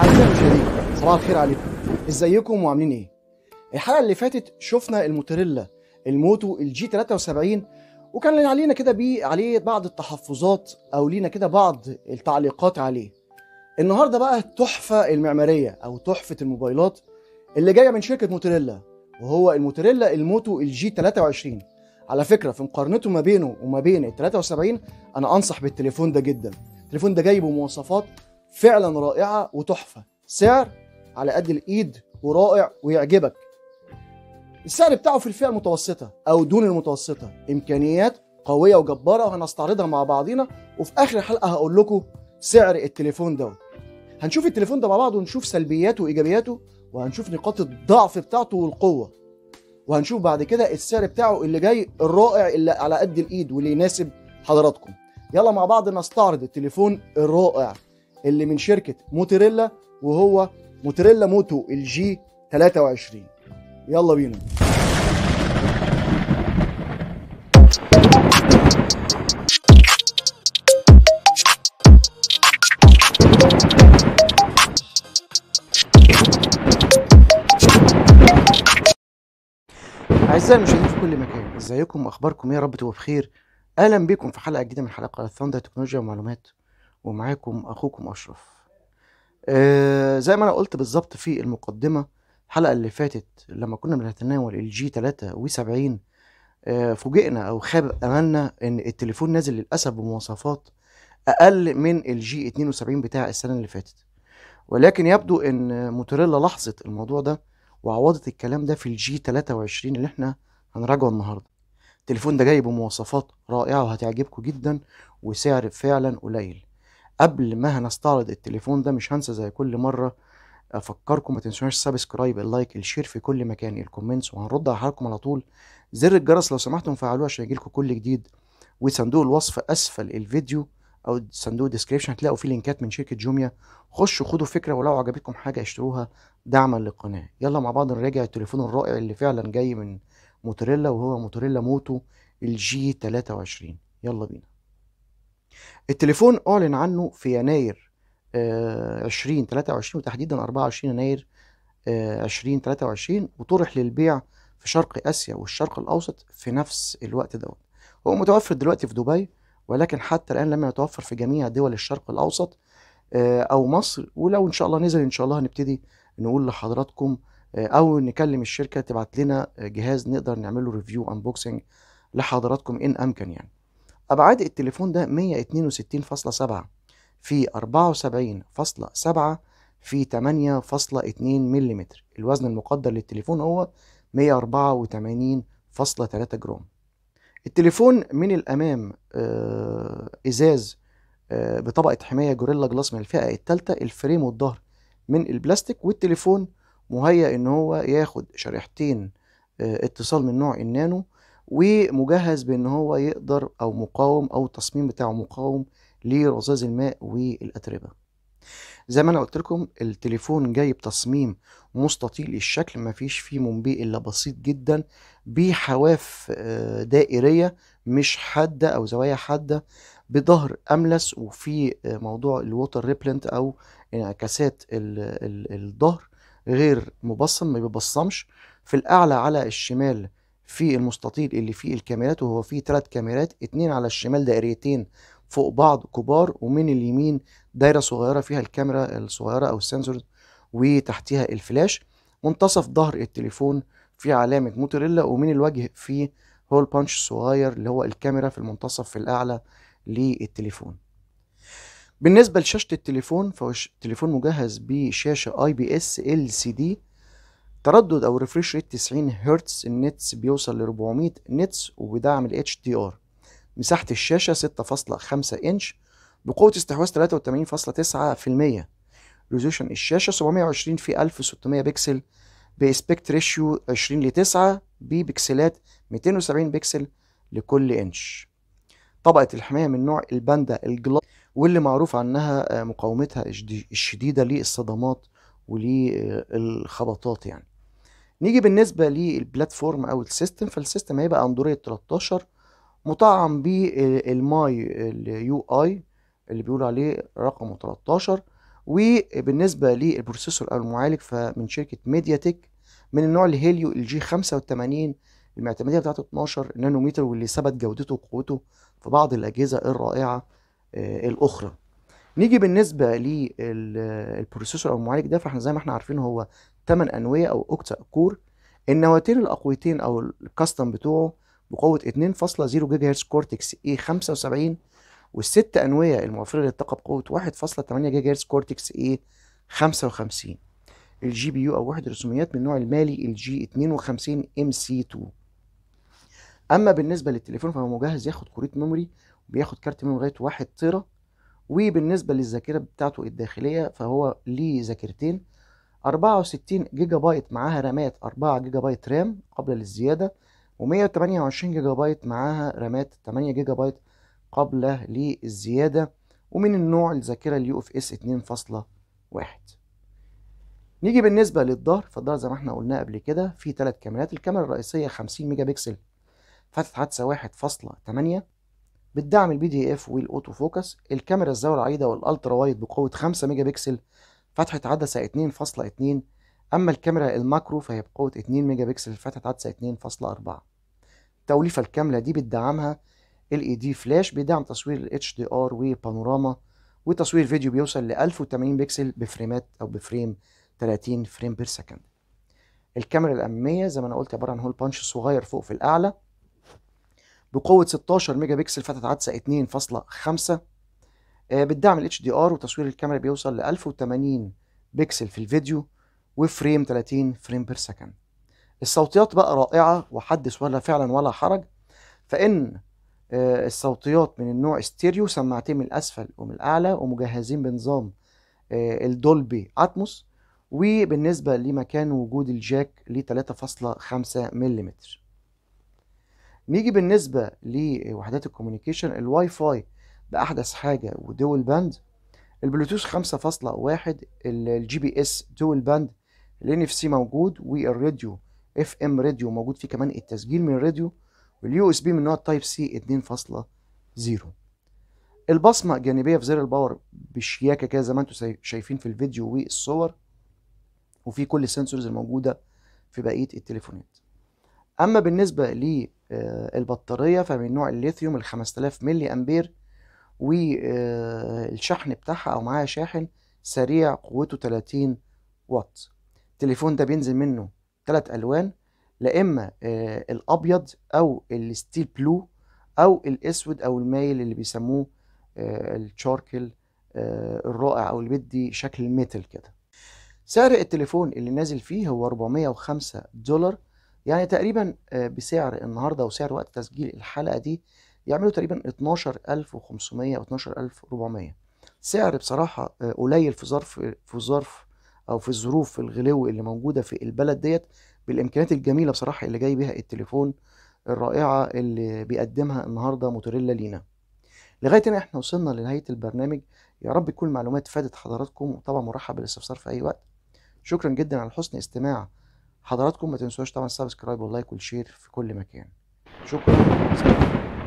أعزائي المشاهدين صباح الخير عليكم ازيكم وعاملين ايه؟ الحلقة اللي فاتت شفنا الموتوريلا الموتو الجي 73 وكان علينا كده بيه عليه بعض التحفظات او لينا كده بعض التعليقات عليه النهارده بقى التحفة المعمارية او تحفة الموبايلات اللي جاية من شركة موتوريلا وهو الموتوريلا الموتو الجي 23 على فكرة في مقارنته ما بينه وما بين ال 73 انا انصح بالتليفون ده جدا التليفون ده جايبه مواصفات فعلا رائعه وتحفه سعر على قد الايد ورائع ويعجبك السعر بتاعه في الفئه المتوسطه او دون المتوسطه امكانيات قويه وجباره وهنستعرضها مع بعضينا وفي اخر الحلقه هقول لكم سعر التليفون دوت هنشوف التليفون ده مع بعض ونشوف سلبياته وايجابياته وهنشوف نقاط الضعف بتاعته والقوه وهنشوف بعد كده السعر بتاعه اللي جاي الرائع اللي على قد الايد واللي يناسب حضراتكم يلا مع بعض نستعرض التليفون الرائع اللي من شركه موتوريلا وهو موتوريلا موتو الجي 23 يلا بينا اعزائي المشاهدين في كل مكان ازيكم اخباركم إيه؟ يا رب تبقوا بخير اهلا بكم في حلقه جديده من حلقه الثاندر تكنولوجيا ومعلومات ومعاكم اخوكم اشرف آه زي ما انا قلت بالظبط في المقدمه الحلقه اللي فاتت لما كنا بنتناول الجي 73 آه فوجئنا او خاب املنا ان التليفون نازل للاسف بمواصفات اقل من الجي 72 بتاع السنه اللي فاتت ولكن يبدو ان موتوريلا لاحظت الموضوع ده وعوضت الكلام ده في الجي 23 اللي احنا هنراجعه النهارده التليفون ده جاي بمواصفات رائعه وهتعجبكم جدا وسعر فعلا قليل قبل ما هنستعرض التليفون ده مش هنسى زي كل مره افكركم آه، ما تنسوناش سبسكرايب اللايك الشير في كل مكان الكومنتس وهنرد على حالكم على طول زر الجرس لو سمحتم فعلوه عشان يجيلكم كل جديد وصندوق الوصف اسفل الفيديو او صندوق الديسكريبشن هتلاقوا فيه لينكات من شركه جوميا خشوا خدوا فكره ولو عجبتكم حاجه اشتروها دعما للقناه يلا مع بعض نراجع التليفون الرائع اللي فعلا جاي من موتوريلا وهو موتوريلا موتو الجي 23 يلا بينا التليفون أعلن عنه في يناير 2023 آه، وتحديدا 24 يناير 2023 آه، وطرح للبيع في شرق آسيا والشرق الأوسط في نفس الوقت دوت هو متوفر دلوقتي في دبي ولكن حتى الآن لم يتوفر في جميع دول الشرق الأوسط آه، أو مصر ولو إن شاء الله نزل إن شاء الله هنبتدي نقول لحضراتكم أو نكلم الشركة تبعت لنا جهاز نقدر نعمله ريفيو أنبوكسنج لحضراتكم إن أمكن يعني أبعاد التليفون ده 162.7 في 74.7 في 8.2 ملم الوزن المقدر للتليفون هو 184.3 جرام التليفون من الأمام آه، إزاز آه، بطبقة حماية جوريلا جلاس من الفئة الثالثة الفريم والظهر من البلاستيك والتليفون مهيأ إن هو ياخد شريحتين آه، اتصال من نوع النانو ومجهز بان هو يقدر او مقاوم او التصميم بتاعه مقاوم لرذاذ الماء والاتربه زي ما انا قلت لكم التليفون جاي بتصميم مستطيل الشكل ما فيش فيه منبئ الا بسيط جدا بحواف آه، دائريه مش حاده او زوايا حاده بظهر املس وفي آه، موضوع الووتر ريبلنت او انعكاسات الظهر غير مبصم ما بيبصمش في الاعلى على الشمال في المستطيل اللي فيه الكاميرات وهو فيه ثلاث كاميرات اتنين على الشمال دائريتين فوق بعض كبار ومن اليمين دايرة صغيرة فيها الكاميرا الصغيرة أو السنسور وتحتها الفلاش منتصف ظهر التليفون في علامة موتوريلا ومن الوجه في هول بانش صغير اللي هو الكاميرا في المنتصف في الأعلى للتليفون بالنسبة لشاشة التليفون فهو التليفون مجهز بشاشة اي بي اس ال سي دي تردد او ريفريش ريت 90 هرتز النتس بيوصل ل 400 نتس وبدعم ال HDR مساحة الشاشة 6.5 انش بقوة استحواذ 83.9% ريزوليوشن الشاشة 720 في 1600 بكسل باسبكت ريشيو 20 ل 9 ببكسلات 270 بكسل لكل انش طبقة الحماية من نوع الباندا الجلاس واللي معروف عنها آه، مقاومتها الشديدة للصدمات وللخبطات يعني نيجي بالنسبه للبلاتفورم او السيستم فالسيستم هيبقى اندرويد 13 مطعم بالماي اليو اي اللي بيقولوا عليه رقمه 13 وبالنسبه للبروسيسور او المعالج فمن شركه ميديا تك من النوع الهيليو الجي 85 المعتمديه بتاعته 12 نانومتر واللي ثبت جودته وقوته في بعض الاجهزه الرائعه آه، الاخرى نيجي بالنسبه للبروسيسور او المعالج ده فاحنا زي ما احنا عارفين هو 8 أنوية أو اوكتا كور النواتير الأقويتين أو الكاستم بتوعه بقوة 2.0 جيجا هرتز كورتكس اي 75 والست أنوية الموفرة للطاقة بقوة 1.8 جيجا هرتز كورتكس اي 55 الجي بي يو أو وحدة رسوميات من نوع المالي الجي 52 ام سي 2 أما بالنسبة للتليفون فهو مجهز ياخد كوريت ميموري وبياخد كارت ميموري لغاية 1 تيرا وبالنسبة للذاكرة بتاعته الداخلية فهو ليه ذاكرتين 64 جيجا بايت معاها رامات 4 جيجا بايت رام قبل للزيادة و128 جيجا بايت معاها رامات 8 جيجا بايت قبل للزيادة ومن النوع الذاكرة اليو اف اس 2.1 نيجي بالنسبة للظهر فالظهر زي ما احنا قلنا قبل كده في ثلاث كاميرات الكاميرا الرئيسية 50 ميجا بكسل فتحة حادثه 1.8 بتدعم البي دي اف والاوتو فوكس الكاميرا الزاوية العريضة والالترا وايد بقوة 5 ميجا بكسل فتحة عدسة 2.2 أما الكاميرا الماكرو فهي بقوة 2 ميجا بكسل فتحة عدسة 2.4 التوليفة الكاملة دي بتدعمها ال اي دي فلاش بيدعم تصوير ال اتش دي ار وبانوراما وتصوير فيديو بيوصل ل 1080 بكسل بفريمات او بفريم 30 فريم بير سكند الكاميرا الاماميه زي ما انا قلت عباره عن هول بانش صغير فوق في الاعلى بقوه 16 ميجا بكسل فتحه عدسه 2.5 آه، بتدعم ال HDR وتصوير الكاميرا بيوصل ل 1080 بكسل في الفيديو وفريم 30 فريم بير سكند الصوتيات بقى رائعة وحدث ولا فعلا ولا حرج فإن آه، الصوتيات من النوع ستيريو سماعتين من الأسفل ومن الأعلى ومجهزين بنظام آه، الدولبي أتموس وبالنسبة لمكان وجود الجاك ل 3.5 ملم نيجي بالنسبة لوحدات الكوميونيكيشن الواي فاي بأحدث حاجة ودول باند البلوتوث 5.1 الجي بي اس دول باند الان اف سي موجود والراديو اف ام راديو موجود فيه كمان التسجيل من الراديو واليو اس بي من نوع تايب سي 2.0 البصمة الجانبية في زر الباور بشياكة كده زي ما انتم شايفين في الفيديو والصور وفي كل السنسورز الموجودة في بقية التليفونات أما بالنسبة للبطارية آه، فمن نوع الليثيوم ال 5000 ملي أمبير والشحن بتاعها او معاها شاحن سريع قوته 30 واط التليفون ده بينزل منه ثلاث الوان لا اما آه، الابيض او الستيل بلو او الاسود او المايل اللي بيسموه آه، الشاركل آه، الرائع او اللي بيدي شكل ميتل كده سعر التليفون اللي نازل فيه هو 405 دولار يعني تقريبا بسعر النهارده وسعر وقت تسجيل الحلقه دي يعملوا تقريبا 12500 او 12400 سعر بصراحه آه، قليل في ظرف في ظرف او في الظروف الغلو اللي موجوده في البلد ديت بالامكانيات الجميله بصراحه اللي جاي بيها التليفون الرائعه اللي بيقدمها النهارده موتوريلا لينا لغايه ان احنا وصلنا لنهايه البرنامج يا رب تكون المعلومات فادت حضراتكم وطبعا مرحب بالاستفسار في اي وقت شكرا جدا على حسن استماع حضراتكم ما تنسوش طبعا السبسكرايب واللايك والشير في كل مكان شكرا